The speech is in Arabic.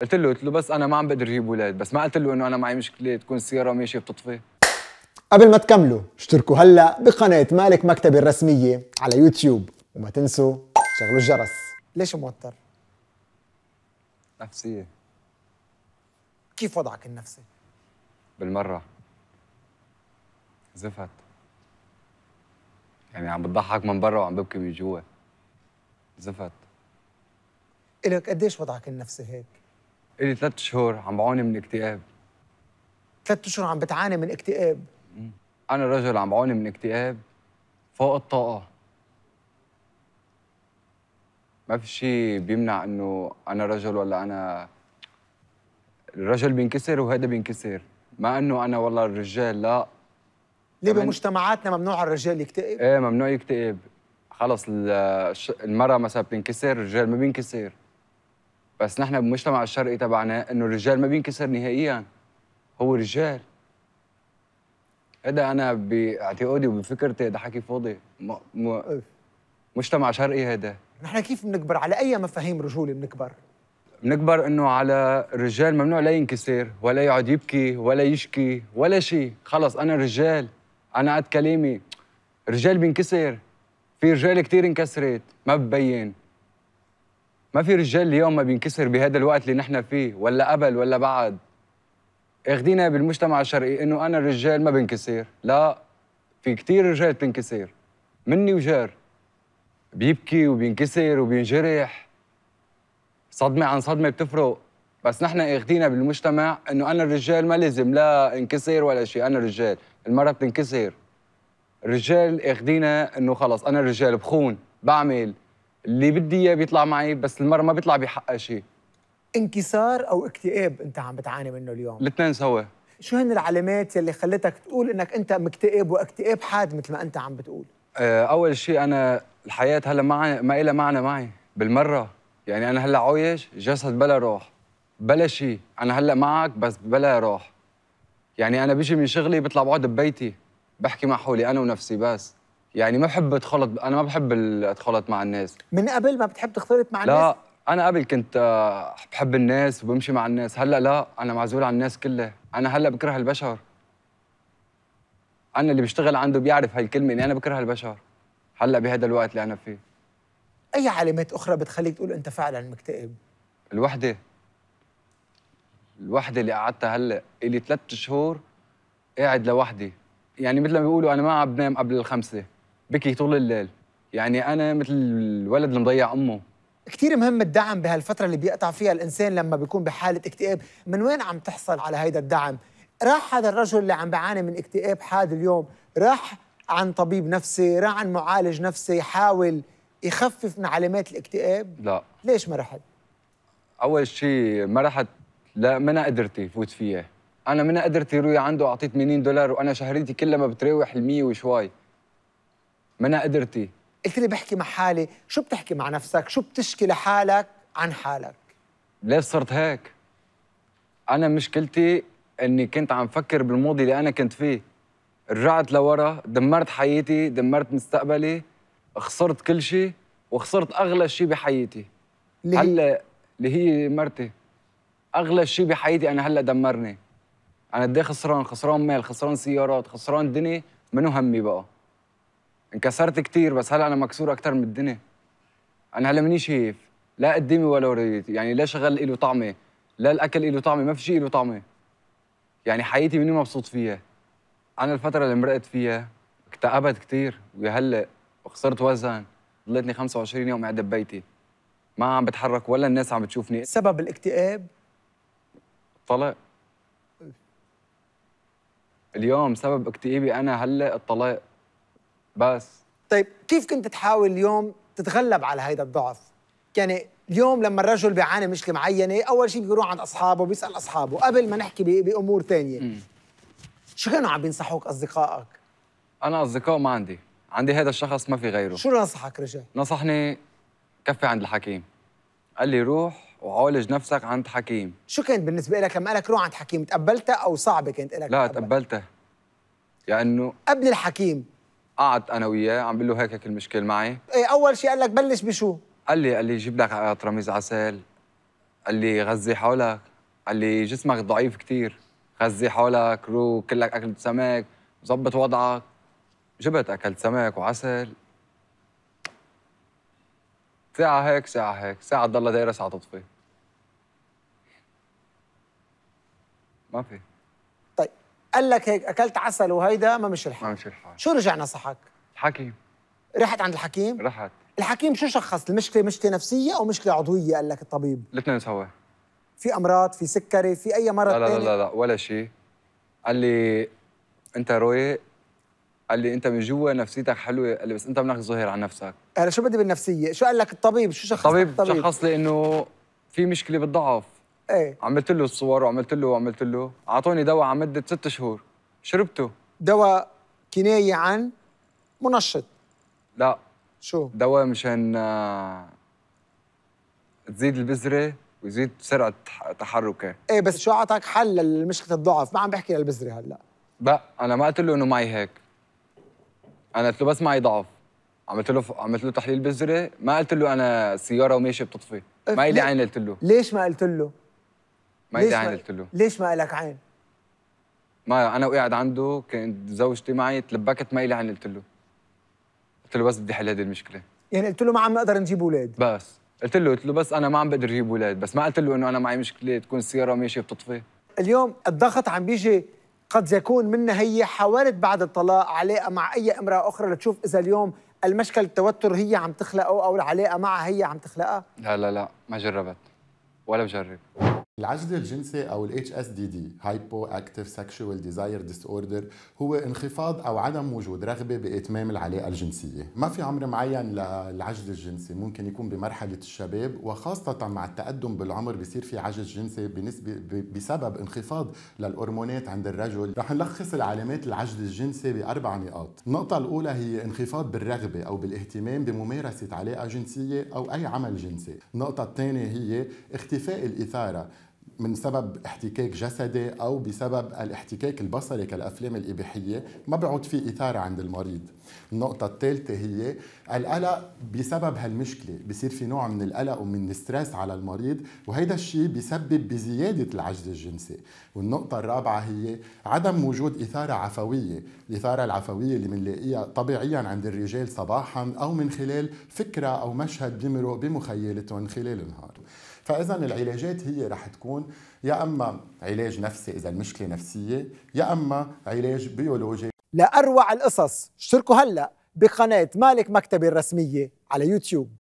قلت له قلت له بس انا ما عم بقدر اجيب اولاد بس ما قلت له انه انا معي مشكله تكون السياره ماشيه بتطفي قبل ما تكملوا اشتركوا هلا بقناه مالك مكتبي الرسميه على يوتيوب وما تنسوا شغلوا الجرس ليش موتر نفسيه كيف وضعك النفسي بالمره زفت يعني عم بتضحك من برا وعم ببكي من جوا زفت إلك قديش وضعك النفسي هيك؟ لي ثلاث شهور عم بعاني من اكتئاب ثلاث شهور عم بتعاني من اكتئاب انا رجل عم بعاني من اكتئاب فوق الطاقه ما في شيء بيمنع انه انا رجل ولا انا الرجل بينكسر وهذا بينكسر ما انه انا والله الرجال لا ليه بمجتمعاتنا ممنوع على الرجال يكتئب؟ ايه ممنوع يكتئب خلص المرأة مثلا بتنكسر الرجال ما بينكسر بس نحن بمجتمع الشرقي تبعنا انه الرجال ما بينكسر نهائيا هو رجال هذا انا باعتقادي وبفكرتي هذا حكي فاضي م... م... مجتمع شرقي هذا نحن كيف بنكبر على اي مفاهيم رجوله بنكبر بنكبر انه على الرجال ممنوع لا ينكسر ولا يقعد يبكي ولا يشكي ولا شيء خلص انا رجال انا قد كلامي رجال بينكسر في رجال كثير انكسرت ما ببين ما في رجال اليوم ما بينكسر بهذا الوقت اللي نحن فيه ولا قبل ولا بعد اخدينا بالمجتمع الشرقي انه انا الرجال ما بنكسر لا في كثير رجال بتنكسر مني وجار بيبكي وبينكسر وبينجرح صدمة عن صدمة بتفرق بس نحن اخدينا بالمجتمع انه انا الرجال ما لازم لا انكسر ولا شيء انا الرجال المرة بتنكسر الرجال اخدينا انه خلص انا الرجال بخون بعمل اللي بدي اياه بيطلع معي بس المره ما بيطلع بحقها شيء انكسار او اكتئاب انت عم بتعاني منه اليوم الاثنين سوا شو هن العلامات يلي خلتك تقول انك انت مكتئب واكتئاب حاد مثل ما انت عم بتقول آه، اول شيء انا الحياه هلا ما ما لها معنى معي بالمره يعني انا هلا عويش جسد بلا روح بلا شيء انا هلا معك بس بلا روح يعني انا بيجي من شغلي بطلع بقعد ببيتي بحكي مع حولي انا ونفسي بس يعني ما بحب اتخلط انا ما بحب اتخلط مع الناس من قبل ما بتحب تختلط مع لا الناس لا انا قبل كنت آه، بحب الناس وبمشي مع الناس هلا لا انا معزول عن الناس كلها انا هلا بكره البشر انا اللي بشتغل عنده بيعرف هالكلمه اني انا بكره البشر هلا بهذا الوقت اللي انا فيه اي علامات اخرى بتخليك تقول انت فعلا مكتئب الوحده الوحده اللي قعدتها هلا لي ثلاث شهور قاعد لوحدي يعني مثل ما بيقولوا انا ما عم بنام قبل الخمسه بكي طول الليل يعني انا مثل الولد اللي مضيع امه كثير مهم الدعم بهالفترة اللي بيقطع فيها الإنسان لما بيكون بحالة اكتئاب من وين عم تحصل على هيدا الدعم؟ راح هذا الرجل اللي عم بعاني من اكتئاب حاد اليوم راح عن طبيب نفسي راح عن معالج نفسي يحاول يخفف من علامات الاكتئاب؟ لا ليش ما رحت؟ أول شيء ما رحت لا منا قدرتي فوت فيها أنا منا قدرتي روي عنده اعطيت 80 دولار وأنا شهريتي كلها ما بتراوح ال 100 وشوي ما أنا قدرتي قلت لي بحكي مع حالي شو بتحكي مع نفسك شو بتشكي لحالك عن حالك ليش صرت هيك أنا مشكلتي أني كنت عم فكر بالماضي اللي أنا كنت فيه رجعت لورا دمرت حياتي دمرت مستقبلي خسرت كل شيء وخسرت أغلى شيء بحياتي اللي هلا اللي هي مرتي أغلى شيء بحياتي أنا هلا دمرني أنا قد إيه خسران خسران مال خسران سيارات خسران دنيا منو همي بقى انكسرت كتير بس هلا انا مكسور اكثر من الدنيا انا هلا مني شايف لا قدامي ولا وريتي يعني لا شغل له طعمه لا الاكل له طعمه ما في شيء له طعمه يعني حياتي مني مبسوط فيها انا الفتره اللي مرقت فيها اكتئبت كثير وهلا وخسرت وزن ضليتني 25 يوم قاعده ببيتي ما عم بتحرك ولا الناس عم بتشوفني سبب الاكتئاب الطلاق اليوم سبب اكتئابي انا هلا الطلاق بس طيب كيف كنت تحاول اليوم تتغلب على هيدا الضعف؟ يعني اليوم لما الرجل بيعاني مشكله معينه اول شيء بيروح عند اصحابه بيسال اصحابه قبل ما نحكي بامور ثانيه شو كانوا عم بينصحوك اصدقائك انا اصدقاء ما عندي عندي هذا الشخص ما في غيره شو نصحك رجال نصحني كفي عند الحكيم قال لي روح وعالج نفسك عند حكيم شو كانت بالنسبه لك لما قالك روح عند حكيم تقبلتها او صعبه كانت لك لا تقبلتها لانه قبل الحكيم قعدت انا وياه عم بقول له هيك المشكل معي ايه اول شيء قال لك بلش بشو؟ قال لي قال لي جيب لك طراميز عسل قال لي غذي حولك قال لي جسمك ضعيف كثير غذي حولك رو كلك اكل سمك ظبط وضعك جبت اكلت سمك وعسل ساعة هيك ساعة هيك ساعة تضلها دايرة ساعة تطفي ما في قال لك هيك اكلت عسل وهيدا ما مشي الحال ما مشي الحال شو رجع نصحك؟ الحكيم رحت عند الحكيم؟ رحت الحكيم شو شخص المشكله مشكله نفسيه او مشكله عضويه قال لك الطبيب؟ الاثنين سوا في امراض في سكري في اي مرض لا لا لا, لا, لا ولا شيء قال لي انت رويق قال لي انت من جوا نفسيتك حلوه قال لي بس انت منك ظهر عن نفسك هلا شو بدي بالنفسيه شو قال لك الطبيب شو شخص الطبيب, الطبيب؟ شخص لي انه في مشكله بالضعف ايه عملت له الصور وعملت له وعملت له اعطوني دواء على مده ست شهور شربته دواء كنايه عن منشط لا شو دواء مشان آه، تزيد البذره ويزيد سرعه تحركه ايه بس شو اعطاك حل لمشكله الضعف ما عم بحكي للبذره هلا لا انا ما قلت له انه معي هيك انا قلت له بس معي ضعف عملت له عملت له تحليل بذره ما قلت له انا سياره وماشي بتطفي إيه، ما لي عين قلت له ليش ما قلت له ما إلي عين قلت له ليش ما لك عين؟ ما انا وقاعد عنده كانت زوجتي معي تلبكت ما لي عين قلت له قلت له بس بدي حل هذه المشكله يعني قلت له ما عم نقدر نجيب اولاد بس قلت له قلت له بس انا ما عم بقدر اجيب اولاد بس ما قلت له انه انا معي مشكله تكون السياره ماشيه بتطفي اليوم الضغط عم بيجي قد يكون منها هي حاولت بعد الطلاق علاقه مع اي امراه اخرى لتشوف اذا اليوم المشكل التوتر هي عم تخلقه او العلاقه معها هي عم تخلقها لا لا لا ما جربت ولا بجرب العجز الجنسي او ال HSDD هايبو اكتيف سكشوال ديزاير ديس اوردر هو انخفاض او عدم وجود رغبه باتمام العلاقه الجنسيه، ما في عمر معين للعجز الجنسي، ممكن يكون بمرحله الشباب وخاصه مع التقدم بالعمر بصير في عجز جنسي بنسبه بسبب انخفاض للهرمونات عند الرجل، رح نلخص العلامات العجز الجنسي باربع نقاط، النقطه الاولى هي انخفاض بالرغبه او بالاهتمام بممارسه علاقه جنسيه او اي عمل جنسي، النقطه الثانيه هي اختفاء الاثاره من سبب احتكاك جسدي او بسبب الاحتكاك البصري كالافلام الاباحيه ما بيعود في اثاره عند المريض. النقطه الثالثه هي القلق بسبب هالمشكله بصير في نوع من القلق ومن الستريس على المريض وهيدا الشيء بيسبب بزياده العجز الجنسي. والنقطه الرابعه هي عدم وجود اثاره عفويه، الاثاره العفويه اللي بنلاقيها طبيعيا عند الرجال صباحا او من خلال فكره او مشهد بيمرق بمخيلتهم خلال النهار. فاذا العلاجات هي رح تكون يا اما علاج نفسي اذا المشكله نفسيه يا اما علاج بيولوجي لاروع القصص اشتركوا هلا بقناه مالك مكتبي الرسميه على يوتيوب